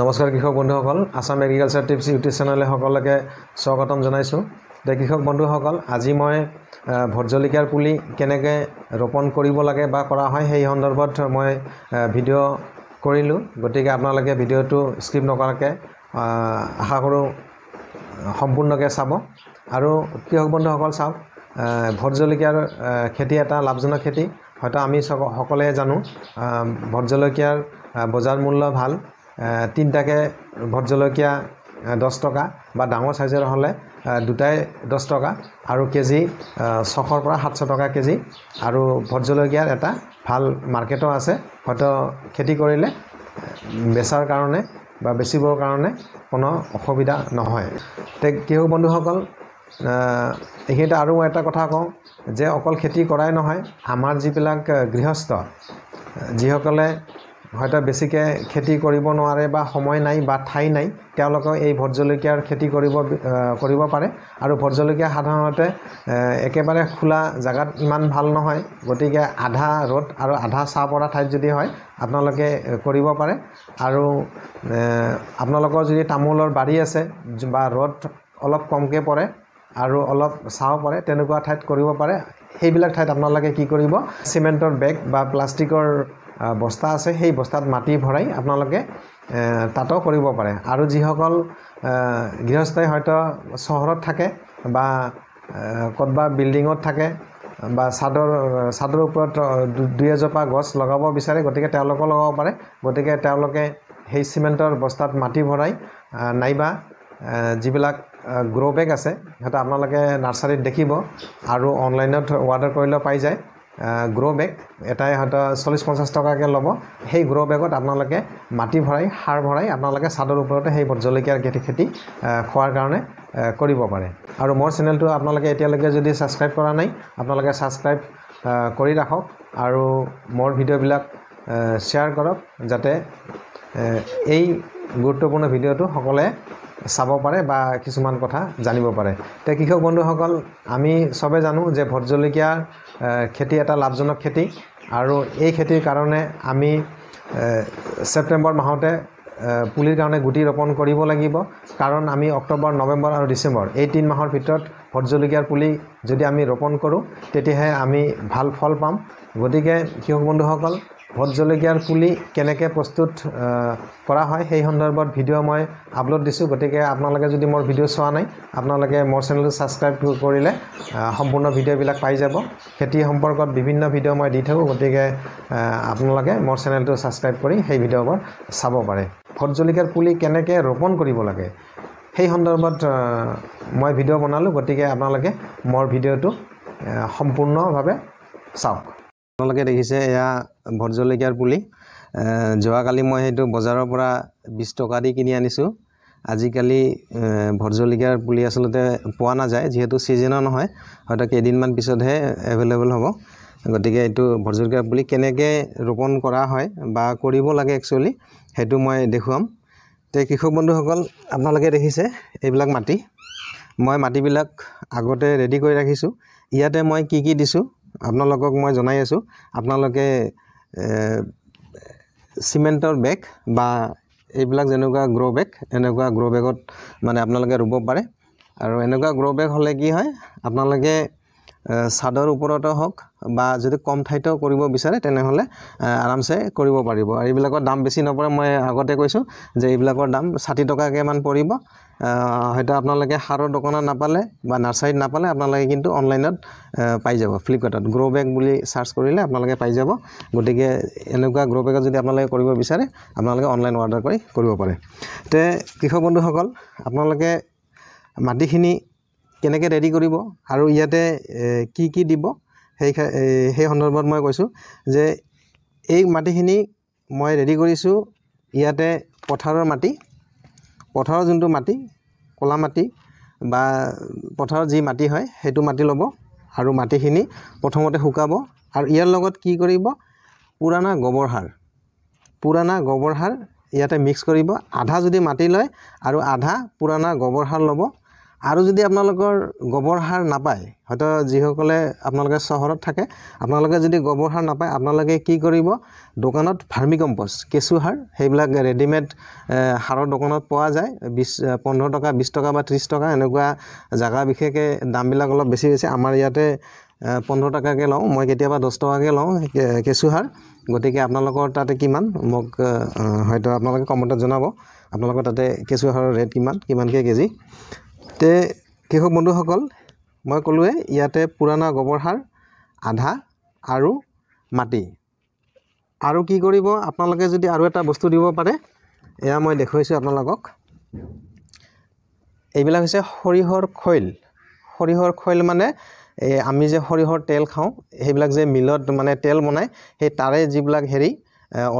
নমস্কাৰ কৃষক বন্ধুসকল আছাম এগ্ৰিকালচাৰ টিপছ ইউটিউব চেনেলে সকলোকে স্বাগতম জনাইছোঁ যে কৃষক বন্ধুসকল আজি মই ভোট জলকীয়াৰ পুলি কেনেকৈ ৰোপণ কৰিব লাগে বা কৰা হয় সেই সন্দৰ্ভত মই ভিডিঅ' কৰিলোঁ গতিকে আপোনালোকে ভিডিঅ'টো স্কিপ নকৰাকৈ আশা কৰোঁ সম্পূৰ্ণকৈ চাব আৰু কৃষক বন্ধুসকল চাওক ভোট জলকীয়াৰ খেতি এটা লাভজনক খেতি হয়তো আমি সকলোৱে জানো ভোট জলকীয়াৰ বজাৰ মূল্য ভাল তিনিটাকৈ ভোট জলকীয়া দহ টকা বা ডাঙৰ চাইজৰ হ'লে দুটাই দহ টকা আৰু কেজি ছশৰ পৰা সাতশ টকা কেজি আৰু ভোট জলকীয়াৰ এটা ভাল মাৰ্কেটো আছে হয়তো খেতি কৰিলে বেচাৰ কাৰণে বা বেচিবৰ কাৰণে কোনো অসুবিধা নহয় তে কৃষক বন্ধুসকল এইখিনিতে আৰু মই এটা কথা কওঁ যে অকল খেতি কৰাই নহয় আমাৰ যিবিলাক গৃহস্থ যিসকলে হয়তো বেছিকৈ খেতি কৰিব নোৱাৰে বা সময় নাই বা ঠাই নাই তেওঁলোকেও এই ভোট জলকীয়াৰ খেতি কৰিব কৰিব পাৰে আৰু ভোট জলকীয়া সাধাৰণতে একেবাৰে খোলা জেগাত ইমান ভাল নহয় গতিকে আধা ৰ'দ আৰু আধা চাহ পৰা ঠাইত যদি হয় আপোনালোকে কৰিব পাৰে আৰু আপোনালোকৰ যদি তামোলৰ বাৰী আছে বা ৰ'দ অলপ কমকৈ পৰে আৰু অলপ চাহ পৰে তেনেকুৱা ঠাইত কৰিব পাৰে সেইবিলাক ঠাইত আপোনালোকে কি কৰিব চিমেণ্টৰ বেগ বা প্লাষ্টিকৰ বস্তা আছে সেই বস্তাত মাটি ভৰাই আপোনালোকে তাতো কৰিব পাৰে আৰু যিসকল গৃহস্থই হয়তো চহৰত থাকে বা ক'ৰবাত বিল্ডিঙত থাকে বা চাদৰ চাদৰ ওপৰত দুই এজোপা গছ লগাব বিচাৰে গতিকে তেওঁলোকো লগাব পাৰে গতিকে তেওঁলোকে সেই চিমেণ্টৰ বস্তাত মাটি ভৰাই নাইবা যিবিলাক গ্ৰ' বেগ আছে সিহঁতে আপোনালোকে নাৰ্চাৰীত দেখিব আৰু অনলাইনত অৰ্ডাৰ কৰিলেও পাই যায় গ্ৰ' বেগ এটাই হয়তো চল্লিছ পঞ্চাছ টকাকৈ ল'ব সেই গ্ৰ' বেগত আপোনালোকে মাটি ভৰাই সাৰ ভৰাই আপোনালোকে চাদৰ ওপৰতে সেই জলকীয়াৰ খেতি খেতি খোৱাৰ কাৰণে কৰিব পাৰে আৰু মোৰ চেনেলটো আপোনালোকে এতিয়ালৈকে যদি ছাবস্ক্ৰাইব কৰা নাই আপোনালোকে ছাবস্ক্ৰাইব কৰি ৰাখক আৰু মোৰ ভিডিঅ'বিলাক শ্বেয়াৰ কৰক যাতে এই গুৰুত্বপূৰ্ণ ভিডিঅ'টো সকলোৱে চাব পাৰে বা কিছুমান কথা জানিব পাৰে তে কৃষক বন্ধুসকল আমি চবেই জানো যে ভোট জলকীয়াৰ খেতি এটা লাভজনক খেতি আৰু এই খেতিৰ কাৰণে আমি ছেপ্টেম্বৰ মাহতে পুলিৰ কাৰণে গুটি ৰোপণ কৰিব লাগিব কাৰণ আমি অক্টোবৰ নৱেম্বৰ আৰু ডিচেম্বৰ এই তিনি মাহৰ ভিতৰত ভোট জলকীয়াৰ পুলি যদি আমি ৰোপণ কৰোঁ তেতিয়াহে আমি ভাল ফল পাম গতিকে কৃষক বন্ধুসকল ভোট জলকীয়াৰ পুলি কেনেকৈ প্ৰস্তুত কৰা হয় সেই সন্দৰ্ভত ভিডিঅ' মই আপলোড দিছোঁ গতিকে আপোনালোকে যদি মোৰ ভিডিঅ' চোৱা নাই আপোনালোকে মোৰ চেনেলটো ছাবস্ক্ৰাইব কৰিলে সম্পূৰ্ণ ভিডিঅ'বিলাক পাই যাব খেতি সম্পৰ্কত বিভিন্ন ভিডিঅ' মই দি থাকোঁ গতিকে আপোনালোকে মোৰ চেনেলটো ছাবস্ক্ৰাইব কৰি সেই ভিডিঅ'বোৰ চাব পাৰে ভোট জলকীয়াৰ পুলি কেনেকৈ ৰোপণ কৰিব লাগে সেই সন্দৰ্ভত মই ভিডিঅ' বনালোঁ গতিকে আপোনালোকে মোৰ ভিডিঅ'টো সম্পূৰ্ণভাৱে চাওক আপোনালোকে দেখিছে এয়া ভোট জলকীয়াৰ পুলি যোৱাকালি মই সেইটো বজাৰৰ পৰা বিছ টকা দি কিনি আনিছোঁ আজিকালি ভোট জলকীয়াৰ পুলি আচলতে পোৱা নাযায় যিহেতু ছিজনৰ নহয় হয়তো কেইদিনমান পিছতহে এভেইলেবল হ'ব গতিকে এইটো ভোট জলকীয়াৰ পুলি কেনেকৈ ৰোপণ কৰা হয় বা কৰিব লাগে একচুৱেলি সেইটো মই দেখুৱাম তে কৃষক বন্ধুসকল আপোনালোকে দেখিছে এইবিলাক মাটি মই মাটিবিলাক আগতে ৰেডি কৰি ৰাখিছোঁ ইয়াতে মই কি কি দিছোঁ আপোনালোকক মই জনাই আছোঁ আপোনালোকে চিমেণ্টৰ বেগ বা এইবিলাক যেনেকুৱা গ্ৰ' বেগ এনেকুৱা গ্ৰ' বেগত মানে আপোনালোকে ৰুব পাৰে আৰু এনেকুৱা গ্ৰ' বেগ হ'লে কি হয় আপোনালোকে চাদৰ ওপৰতে হওক বা যদি কম ঠাইতেও কৰিব বিচাৰে তেনেহ'লে আৰামছে কৰিব পাৰিব আৰু এইবিলাকৰ দাম বেছি নপৰে মই আগতে কৈছোঁ যে এইবিলাকৰ দাম ষাঠি টকাকৈমান পৰিব হয়তো আপোনালোকে সাৰৰ দোকানত নাপালে বা নাৰ্চাৰীত নাপালে আপোনালোকে কিন্তু অনলাইনত পাই যাব ফ্লিপকাৰ্টত গ্ৰ' বেগ বুলি চাৰ্চ কৰিলে আপোনালোকে পাই যাব গতিকে এনেকুৱা গ্ৰ' বেগত যদি আপোনালোকে কৰিব বিচাৰে আপোনালোকে অনলাইন অৰ্ডাৰ কৰি কৰিব পাৰে তে কৃষক বন্ধুসকল আপোনালোকে মাটিখিনি কেনেকৈ ৰেডি কৰিব আৰু ইয়াতে কি কি দিব সেই সেই সন্দৰ্ভত মই কৈছোঁ যে এই মাটিখিনি মই ৰেডি কৰিছোঁ ইয়াতে পথাৰৰ মাটি পথাৰৰ যোনটো মাটি ক'লা মাটি বা পথাৰৰ যি মাটি হয় সেইটো মাটি ল'ব আৰু মাটিখিনি প্ৰথমতে শুকাব আৰু ইয়াৰ লগত কি কৰিব পুৰণা গোবৰ সাৰ পুৰণা গোবৰ সাৰ ইয়াতে মিক্স কৰিব আধা যদি মাটি লয় আৰু আধা পুৰণা গোবৰ সাৰ ল'ব আৰু যদি আপোনালোকৰ গোবৰ সাৰ নাপায় হয়তো যিসকলে আপোনালোকে চহৰত থাকে আপোনালোকে যদি গোবৰ সাৰ নাপায় আপোনালোকে কি কৰিব দোকানত ভাৰ্মি কম্পষ্ট কেঁচুসাৰ সেইবিলাক ৰেডিমেড সাৰৰ দোকানত পোৱা যায় বিছ পোন্ধৰ টকা বিছ টকা বা ত্ৰিছ টকা এনেকুৱা জেগা বিশেষকৈ দামবিলাক অলপ বেছি হৈছে আমাৰ ইয়াতে পোন্ধৰ টকাকৈ লওঁ মই কেতিয়াবা দহ টকাকৈ লওঁ কেঁচুসাৰ গতিকে আপোনালোকৰ তাতে কিমান মোক হয়তো আপোনালোকে কমেণ্টত জনাব আপোনালোকৰ তাতে কেঁচুসাৰৰ ৰেট কিমান কিমানকৈ কেজি তে কৃষক বন্ধুসকল মই ক'লোৱে ইয়াতে পুৰণা গোবৰ সাৰ আধা আৰু মাটি আৰু কি কৰিব আপোনালোকে যদি আৰু এটা বস্তু দিব পাৰে এয়া মই দেখুৱাইছোঁ আপোনালোকক এইবিলাক হৈছে সৰিয়হৰ খৈল সৰিয়হৰ খৈল মানে এই আমি যে সৰিয়হৰ তেল খাওঁ সেইবিলাক যে মিলত মানে তেল বনায় সেই তাৰে যিবিলাক হেৰি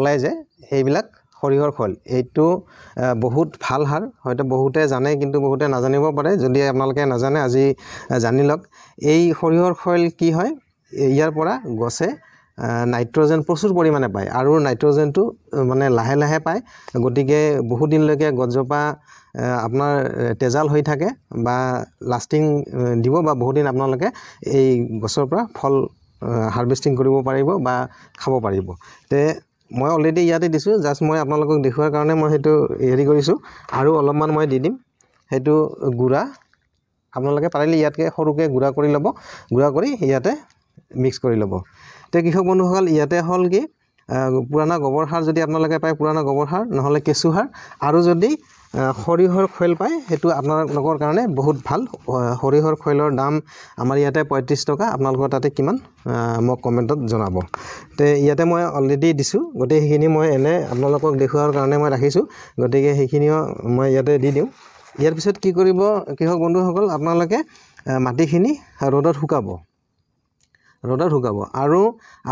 ওলাই যে সেইবিলাক সৰিয়হৰ খৈল এইটো বহুত ভাল সাৰ হয়তো বহুতে জানে কিন্তু বহুতে নাজানিব পাৰে যদি আপোনালোকে নাজানে আজি জানি লওক এই সৰিয়হৰ খৈল কি হয় ইয়াৰ পৰা গছে নাইট্ৰজেন প্ৰচুৰ পৰিমাণে পায় আৰু নাইট্ৰজেনটো মানে লাহে লাহে পায় গতিকে বহুদিনলৈকে গছজোপা আপোনাৰ তেজাল হৈ থাকে বা লাষ্টিং দিব বা বহুদিন আপোনালোকে এই গছৰ পৰা ফল হাৰ্ভেষ্টিং কৰিব পাৰিব বা খাব পাৰিব তে মই অলৰেডি ইয়াতে দিছোঁ জাষ্ট মই আপোনালোকক দেখুৱাৰ কাৰণে মই সেইটো হেৰি কৰিছোঁ আৰু অলপমান মই দি দিম সেইটো গুড়া আপোনালোকে পাৰিলে ইয়াতকৈ সৰুকৈ গুড়া কৰি ল'ব গুড়া কৰি ইয়াতে মিক্স কৰি ল'ব এতিয়া কৃষক বন্ধুসকল ইয়াতে হ'ল কি পুৰণা গোবৰ সাৰ যদি আপোনালোকে পায় পুৰণা গোবৰ সাৰ নহ'লে কেঁচু সাৰ আৰু যদি সৰিয়হৰ খৈল পায় সেইটো আপোনালোকৰ কাৰণে বহুত ভাল সৰিয়হৰ খৈলৰ দাম আমাৰ ইয়াতে পঁয়ত্ৰিছ টকা আপোনালোকৰ তাতে কিমান মোক কমেণ্টত জনাব তে ইয়াতে মই অলৰেডি দিছোঁ গতিকে সেইখিনি মই এনে আপোনালোকক দেখুওৱাৰ কাৰণে মই ৰাখিছোঁ গতিকে সেইখিনিও মই ইয়াতে দি দিওঁ ইয়াৰ পিছত কি কৰিব কৃষক বন্ধুসকল আপোনালোকে মাটিখিনি ৰ'দত শুকাব ৰ'দত শুকাব আৰু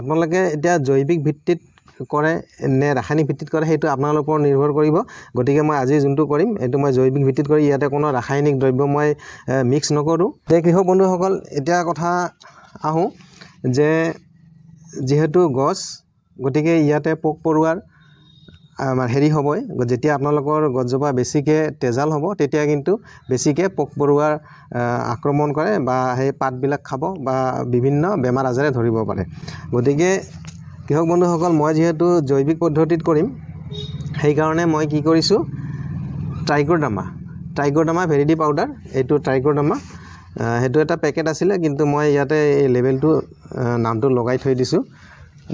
আপোনালোকে এতিয়া জৈৱিক ভিত্তিত কৰে নে ৰাসায়নিক ভিত্তিত কৰে সেইটো আপোনালোকৰ ওপৰত নিৰ্ভৰ কৰিব গতিকে মই আজি যোনটো কৰিম এইটো মই জৈৱিক ভিত্তিত কৰি ইয়াতে কোনো ৰাসায়নিক দ্ৰব্য মই মিক্স নকৰোঁ যে কৃষক বন্ধুসকল এতিয়া কথা আহোঁ যে যিহেতু গছ গতিকে ইয়াতে পোক পৰুৱাৰ আমাৰ হেৰি হ'বই যেতিয়া আপোনালোকৰ গছজোপা বেছিকৈ তেজাল হ'ব তেতিয়া কিন্তু বেছিকৈ পোক পৰুৱাৰ আক্ৰমণ কৰে বা সেই পাতবিলাক খাব বা বিভিন্ন বেমাৰ আজাৰে ধৰিব পাৰে গতিকে কৃষক বন্ধুসকল মই যিহেতু জৈৱিক পদ্ধতিত কৰিম সেইকাৰণে মই কি কৰিছোঁ টাইকোডামা টাইকোডামা ভেৰিডি পাউডাৰ এইটো টাইকোডামা সেইটো এটা পেকেট আছিলে কিন্তু মই ইয়াতে এই লেবেলটো নামটো লগাই থৈ দিছোঁ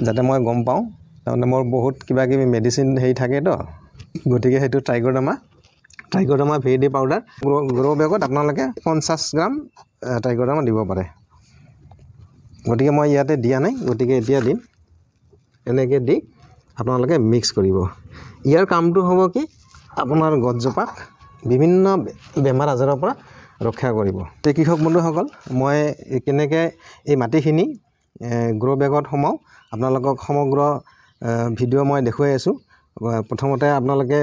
যাতে মই গম পাওঁ তাৰমানে মোৰ বহুত কিবা কিবি মেডিচিন হেৰি থাকেতো গতিকে সেইটো টাইকোডামা টাইকোডামা ভেৰিডি পাউডাৰ গ্ৰ' গ্ৰ' বেগত আপোনালোকে পঞ্চাছ গ্ৰাম টাইকোডামা দিব পাৰে গতিকে মই ইয়াতে দিয়া নাই গতিকে এতিয়া দিম এনেকৈ দি আপোনালোকে মিক্স কৰিব ইয়াৰ কামটো হ'ব কি আপোনাৰ গছজোপাক বিভিন্ন বেমাৰ আজাৰৰ পৰা ৰক্ষা কৰিব তে কৃষক বন্ধুসকল মই কেনেকৈ এই মাটিখিনি গ্ৰ' বেগত সোমাওঁ আপোনালোকক সমগ্ৰ ভিডিঅ' মই দেখুৱাই আছোঁ প্ৰথমতে আপোনালোকে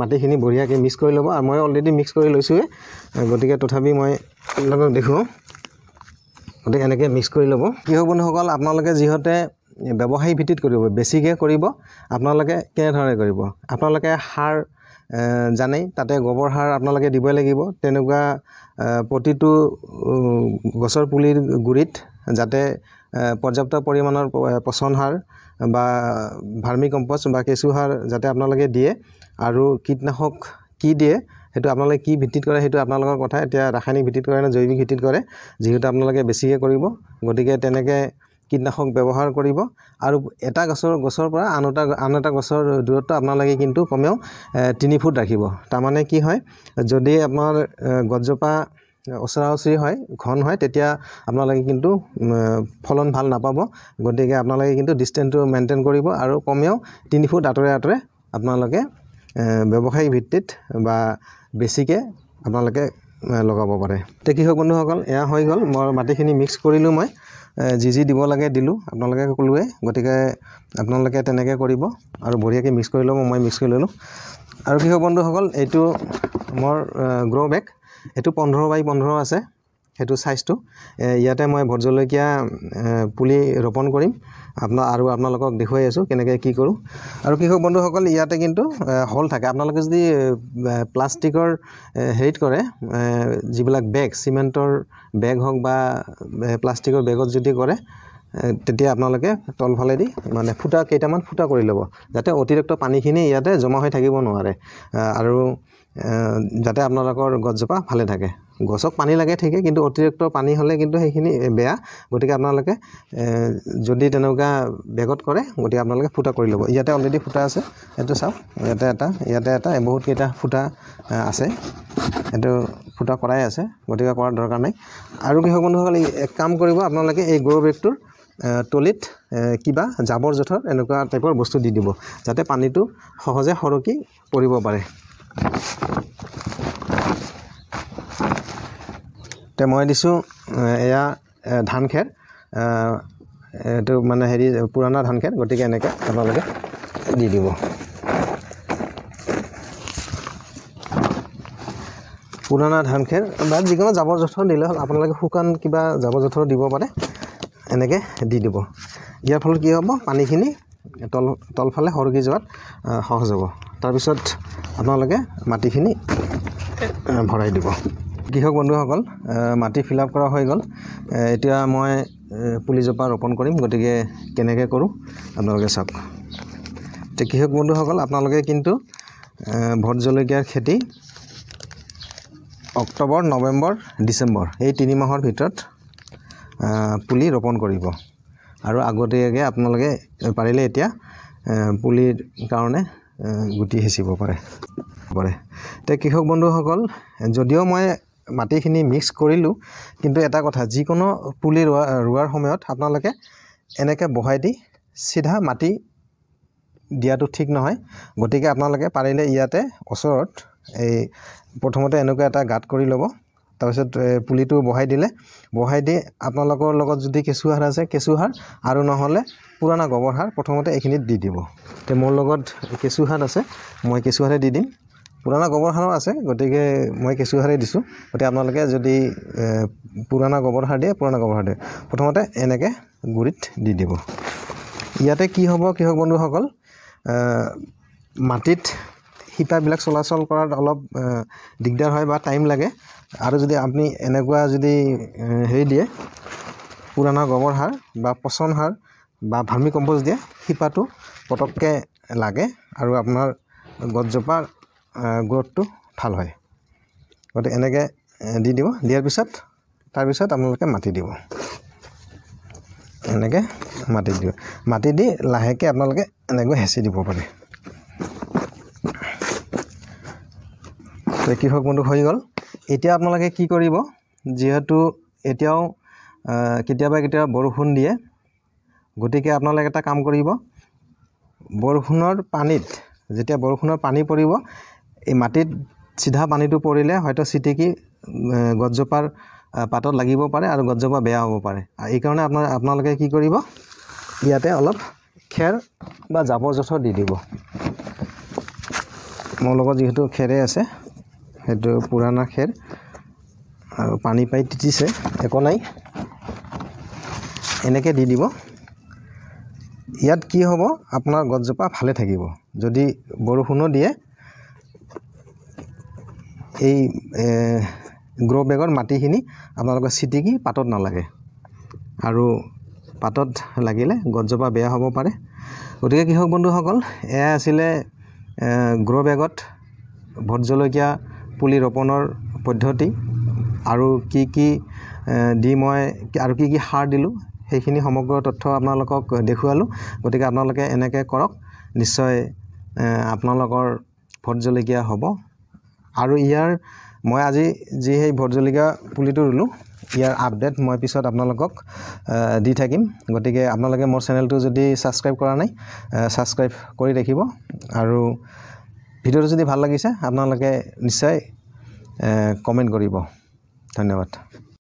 মাটিখিনি বঢ়িয়াকৈ মিক্স কৰি ল'ব আৰু মই অলৰেডি মিক্স কৰি লৈছোঁৱে গতিকে তথাপি মই আপোনালোকক দেখুৱাওঁ গতিকে এনেকৈ মিক্স কৰি ল'ব কৃষক বন্ধুসকল আপোনালোকে যিহঁতে ব্যৱসায়িক ভিত্তিত কৰিব বেছিকৈ কৰিব আপোনালোকে কেনেধৰণে কৰিব আপোনালোকে সাৰ জানেই তাতে গোবৰ সাৰ আপোনালোকে দিবই লাগিব তেনেকুৱা প্ৰতিটো গছৰ পুলিৰ গুৰিত যাতে পৰ্যাপ্ত পৰিমাণৰ পচন সাৰ বা ভাৰ্মি কম্পষ্ট বা কেঁচুসাৰ যাতে আপোনালোকে দিয়ে আৰু কীটনাশক কি দিয়ে সেইটো আপোনালোকে কি ভিত্তিত কৰে সেইটো আপোনালোকৰ কথা এতিয়া ৰাসায়নিক ভিত্তিত কৰে নে জৈৱিক ভিত্তিত কৰে যিহেতু আপোনালোকে বেছিকৈ কৰিব গতিকে তেনেকৈ কীটনাশক ব্যৱহাৰ কৰিব আৰু এটা গছৰ গছৰ পৰা আন এটা আন এটা গছৰ দূৰত্ব আপোনালোকে কিন্তু কমেও তিনি ফুট ৰাখিব তাৰমানে কি হয় যদি আপোনাৰ গছজোপা ওচৰা ওচৰি হয় ঘন হয় তেতিয়া আপোনালোকে কিন্তু ফলন ভাল নাপাব গতিকে আপোনালোকে কিন্তু ডিষ্টেঞ্চটো মেইনটেইন কৰিব আৰু কমেও তিনি ফুট আঁতৰে আঁতৰে আপোনালোকে ব্যৱসায়িক ভিত্তিত বা বেছিকৈ আপোনালোকে লগাব পাৰে তে কৃষক বন্ধুসকল এয়া হৈ গ'ল মই মাটিখিনি মিক্স কৰিলোঁ মই যি যি দিব লাগে দিলোঁ আপোনালোকে ক'লোৱে গতিকে আপোনালোকে তেনেকৈ কৰিব আৰু বঢ়িয়াকৈ মিক্স কৰি ল'ব মই মিক্স কৰি ল'লোঁ আৰু কৃষক বন্ধুসকল এইটো মোৰ গ্ৰ' বেগ এইটো পোন্ধৰ বাই পোন্ধৰ আছে সেইটো চাইজটো ইয়াতে মই ভোট জলকীয়া পুলি ৰোপণ কৰিম আপোনাৰ আৰু আপোনালোকক দেখুৱাই আছোঁ কেনেকৈ কি কৰোঁ আৰু কৃষক বন্ধুসকল ইয়াতে কিন্তু হল থাকে আপোনালোকে যদি প্লাষ্টিকৰ হেৰিত কৰে যিবিলাক বেগ চিমেণ্টৰ বেগ হওক বা প্লাষ্টিকৰ বেগত যদি কৰে তেতিয়া আপোনালোকে তলফালেদি মানে ফুটা কেইটামান ফুটা কৰি ল'ব যাতে অতিৰিক্ত পানীখিনি ইয়াতে জমা হৈ থাকিব নোৱাৰে আৰু যাতে আপোনালোকৰ গছজোপা ভালে থাকে গছক পানী লাগে ঠিকে কিন্তু অতিৰিক্ত পানী হ'লে কিন্তু সেইখিনি বেয়া গতিকে আপোনালোকে যদি তেনেকুৱা বেগত কৰে গতিকে আপোনালোকে ফুটা কৰি ল'ব ইয়াতে অলৰেডি ফুটা আছে এইটো চাওক ইয়াতে এটা ইয়াতে এটা বহুতকেইটা ফুটা আছে এইটো ফুটা কৰাই আছে গতিকে কৰাৰ দৰকাৰ নাই আৰু কৃষক বন্ধুসকল এক কাম কৰিব আপোনালোকে এই গৰু বেগটোৰ তলিত কিবা জাবৰ জোঁথৰ এনেকুৱা টাইপৰ বস্তু দি দিব যাতে পানীটো সহজে সৰকি পৰিব পাৰে তে মই দিছোঁ এয়া ধান খেৰ এইটো মানে হেৰি পুৰণা ধান খেৰ গতিকে এনেকৈ আপোনালোকে দি দিব পুৰণা ধান খেৰ বা যিকোনো জাবৰ জোথৰ দিলে হ'ল আপোনালোকে শুকান কিবা জাবৰ জোথৰ দিব পাৰে এনেকৈ দি দিব ইয়াৰ ফলত কি হ'ব পানীখিনি তল তলফালে সৰগি যোৱাত সহজ হ'ব তাৰপিছত আপোনালোকে মাটিখিনি ভৰাই দিব কৃষক বন্ধুসকল মাটি ফিল আপ কৰা হৈ গ'ল এতিয়া মই পুলিজোপা ৰোপণ কৰিম গতিকে কেনেকৈ কৰোঁ আপোনালোকে চাওক এতিয়া কৃষক বন্ধুসকল আপোনালোকে কিন্তু ভোট জলকীয়াৰ খেতি অক্টোবৰ নৱেম্বৰ ডিচেম্বৰ এই তিনি মাহৰ ভিতৰত পুলি ৰোপণ কৰিব আৰু আগতীয়াকৈ আপোনালোকে পাৰিলে এতিয়া পুলিৰ কাৰণে গুটি সিঁচিব পাৰে পৰে তে কৃষক বন্ধুসকল যদিও মই মাটিখিনি মিক্স কৰিলোঁ কিন্তু এটা কথা যিকোনো পুলি ৰোৱা ৰোৱাৰ সময়ত আপোনালোকে এনেকৈ বহাই দি চিধা মাটি দিয়াটো ঠিক নহয় গতিকে আপোনালোকে পাৰিলে ইয়াতে ওচৰত এই প্ৰথমতে এনেকুৱা এটা গাঁত কৰি ল'ব তাৰপিছত পুলিটো বহাই দিলে বহাই দি আপোনালোকৰ লগত যদি কেঁচুসাৰ আছে কেঁচুসাৰ আৰু নহ'লে পুৰণা গোবৰ সাৰ প্ৰথমতে এইখিনিত দি দিব তে মোৰ লগত কেঁচুসাৰ আছে মই কেঁচুসাৰে দি দিম পুৰণা গোবৰ সাৰো আছে গতিকে মই কেঁচুসাৰেই দিছোঁ গতিকে আপোনালোকে যদি পুৰণা গোবৰ সাৰ দিয়ে পুৰণা গোবৰ সাৰ দিয়ে প্ৰথমতে এনেকৈ গুৰিত দি দিব ইয়াতে কি হ'ব কৃষক বন্ধুসকল মাটিত শিপাবিলাক চলাচল কৰাত অলপ দিগদাৰ হয় বা টাইম লাগে আৰু যদি আপুনি এনেকুৱা যদি হেৰি দিয়ে পুৰণা গোবৰ সাৰ বা পচন সাৰ বা ভাৰ্মি কম্প'জ দিয়ে শিপাটো পটককৈ লাগে আৰু আপোনাৰ গছজোপাৰ গ্ৰ'থটো ভাল হয় গতিকে এনেকৈ দি দিব দিয়াৰ পিছত তাৰপিছত আপোনালোকে মাটি দিব এনেকৈ মাটি দিব মাটি দি লাহেকৈ আপোনালোকে এনেকৈ হেঁচি দিব পাৰে কৃষক বন্ধু হৈ গ'ল এতিয়া আপোনালোকে কি কৰিব যিহেতু এতিয়াও কেতিয়াবা কেতিয়াবা বৰষুণ দিয়ে গতিকে আপোনালোকে এটা কাম কৰিব বৰষুণৰ পানীত যেতিয়া বৰষুণৰ পানী পৰিব এই মাটিত চিধা পানীটো পৰিলে হয়তো চিটিকি গছজোপাৰ পাতত লাগিব পাৰে আৰু গছজোপা বেয়া হ'ব পাৰে এইকাৰণে আপোনাৰ আপোনালোকে কি কৰিব ইয়াতে অলপ খেৰ বা জাবৰ জোথৰ দি দিব মোৰ লগত যিহেতু খেৰেই আছে সেইটো পুৰণা খেৰ আৰু পানী পাই তিতিছে একো নাই এনেকৈ দি দিব ইয়াত কি হ'ব আপোনাৰ গছজোপা ভালে থাকিব যদি বৰষুণো দিয়ে এই গ্ৰ' বেগৰ মাটিখিনি আপোনালোকৰ ছিটিকি পাতত নালাগে আৰু পাতত লাগিলে গছজোপা বেয়া হ'ব পাৰে গতিকে কৃষক বন্ধুসকল এয়া আছিলে গ্ৰ' বেগত ভোট জলকীয়া পুলি ৰোপণৰ পদ্ধতি আৰু কি কি দি মই আৰু কি কি সাৰ দিলোঁ সেইখিনি সমগ্ৰ তথ্য আপোনালোকক দেখুৱালোঁ গতিকে আপোনালোকে এনেকৈ কৰক নিশ্চয় আপোনালোকৰ ভোট জলকীয়া হ'ব আৰু ইয়াৰ মই আজি যি সেই ভোট জলকীয়া পুলিটো ৰুলোঁ ইয়াৰ আপডেট মই পিছত আপোনালোকক দি থাকিম গতিকে আপোনালোকে মোৰ চেনেলটো যদি ছাবস্ক্ৰাইব কৰা নাই ছাবস্ক্ৰাইব কৰি ৰাখিব আৰু ভিডিঅ'টো যদি ভাল লাগিছে আপোনালোকে নিশ্চয় কমেণ্ট কৰিব ধন্যবাদ